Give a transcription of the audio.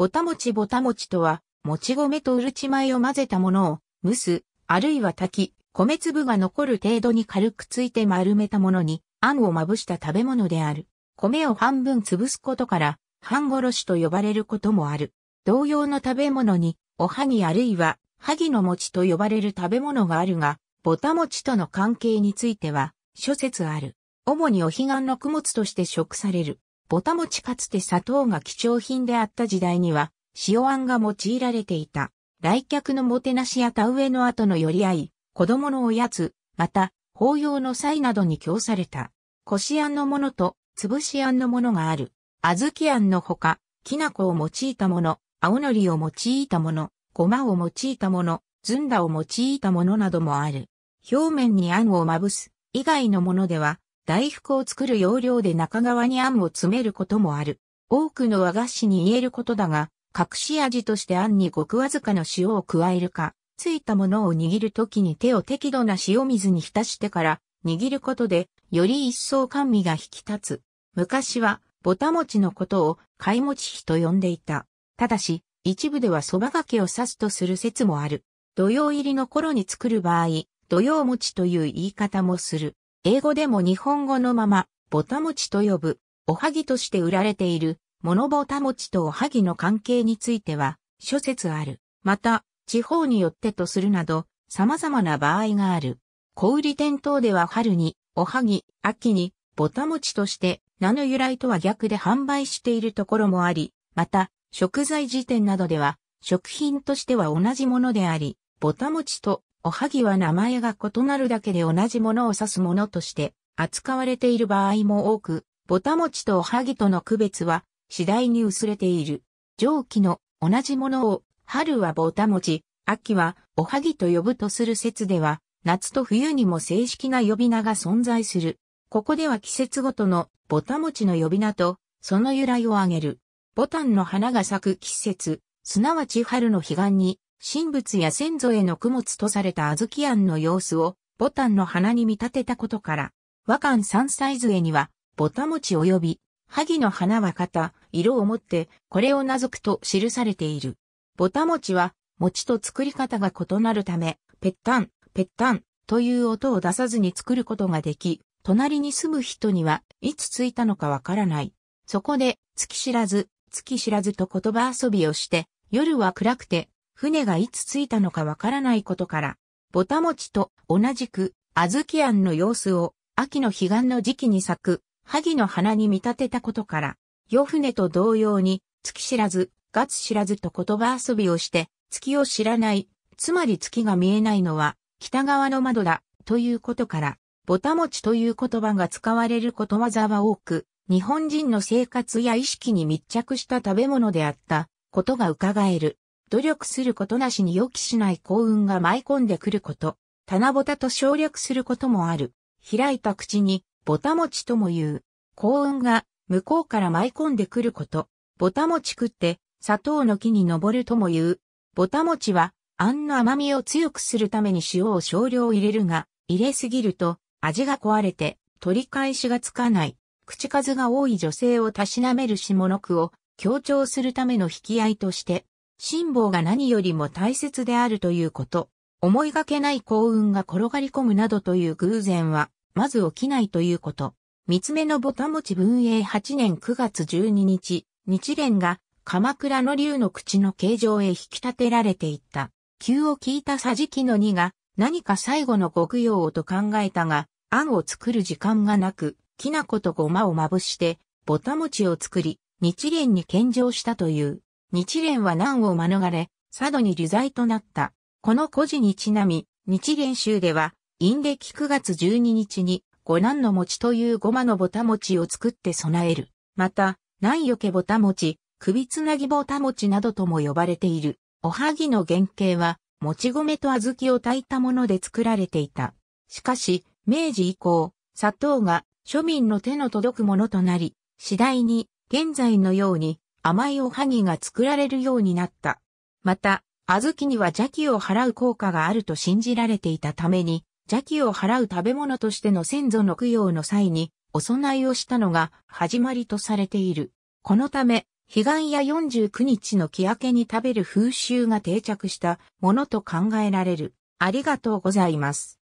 ぼたもちぼたもちとは、もち米とうるち米を混ぜたものを、蒸す、あるいは炊き、米粒が残る程度に軽くついて丸めたものに、あんをまぶした食べ物である。米を半分潰すことから、半殺しと呼ばれることもある。同様の食べ物に、おはぎあるいは、はぎの餅と呼ばれる食べ物があるが、ぼた餅との関係については、諸説ある。主にお彼岸の供物として食される。ぼたもちかつて砂糖が貴重品であった時代には、塩あんが用いられていた。来客のもてなしや田植えの後の寄り合い、子供のおやつ、また、法要の際などに供された。こしあんのものと、つぶしあんのものがある。あずきあんのほか、きなこを用いたもの、青のりを用いたもの、ごまを用いたもの、ずんだを用いたものなどもある。表面にあんをまぶす、以外のものでは、大福を作る要領で中側にんを詰めることもある。多くの和菓子に言えることだが、隠し味としてんにごくわずかの塩を加えるか、ついたものを握るときに手を適度な塩水に浸してから握ることで、より一層甘味が引き立つ。昔は、ぼた餅のことを、貝餅と呼んでいた。ただし、一部では蕎麦掛けを刺すとする説もある。土曜入りの頃に作る場合、土曜餅という言い方もする。英語でも日本語のまま、ボタモチと呼ぶ、おはぎとして売られている、モノボタモチとおはぎの関係については、諸説ある。また、地方によってとするなど、様々な場合がある。小売店等では春に、おはぎ、秋に、ボタモチとして、名の由来とは逆で販売しているところもあり、また、食材辞典などでは、食品としては同じものであり、ボタモチとおはぎは名前が異なるだけで同じものを指すものとして扱われている場合も多く、ぼたもちとおはぎとの区別は次第に薄れている。上記の同じものを春はぼたもち、秋はおはぎと呼ぶとする説では、夏と冬にも正式な呼び名が存在する。ここでは季節ごとのぼたもちの呼び名と、その由来を挙げる。ぼたんの花が咲く季節、すなわち春の彼岸に、神仏や先祖への供物とされた小豆庵の様子を、ボタンの花に見立てたことから、和漢三歳杖には、ボタ餅及び、萩の花は型、色を持って、これを名ぞくと記されている。ボタ餅は、餅と作り方が異なるため、ぺったん、ぺったんという音を出さずに作ることができ、隣に住む人には、いつ着いたのかわからない。そこで、月知らず、月知らずと言葉遊びをして、夜は暗くて船がいつ着いたのかわからないことから、ぼたもちと同じく、あずき庵の様子を、秋の彼岸の時期に咲く、萩の花に見立てたことから、夜船と同様に、月知らず、月知らずと言葉遊びをして、月を知らない、つまり月が見えないのは、北側の窓だ、ということから、ぼたもちという言葉が使われることわざは多く、日本人の生活や意識に密着した食べ物であったことが伺える。努力することなしに予期しない幸運が舞い込んでくること、棚ぼたと省略することもある。開いた口に、ぼたもちとも言う。幸運が、向こうから舞い込んでくること、ぼたもち食って、砂糖の木に登るとも言う。ぼたもちは、あんの甘みを強くするために塩を少量入れるが、入れすぎると、味が壊れて、取り返しがつかない。口数が多い女性をたしなめる下の句を強調するための引き合いとして辛抱が何よりも大切であるということ。思いがけない幸運が転がり込むなどという偶然は、まず起きないということ。三つ目のぼたもち文英8年9月12日、日蓮が鎌倉の竜の口の形状へ引き立てられていった。急を聞いた桟敷の2が何か最後の極用をと考えたが、案を作る時間がなく、きな粉とごまをまぶして、ぼたもちを作り、日蓮に献上したという。日蓮は難を免れ、佐渡に流罪となった。この故事にちなみ、日蓮宗では、陰暦9月12日に、五難の餅というごまのぼた餅を作って備える。また、難よけぼた餅、首つなぎぼた餅などとも呼ばれている。おはぎの原型は、もち米と小豆を炊いたもので作られていた。しかし、明治以降、砂糖が庶民の手の届くものとなり、次第に現在のように甘いおはぎが作られるようになった。また、小豆には邪気を払う効果があると信じられていたために、邪気を払う食べ物としての先祖の供養の際に、お供えをしたのが始まりとされている。このため、彼岸や49日の木明けに食べる風習が定着したものと考えられる。ありがとうございます。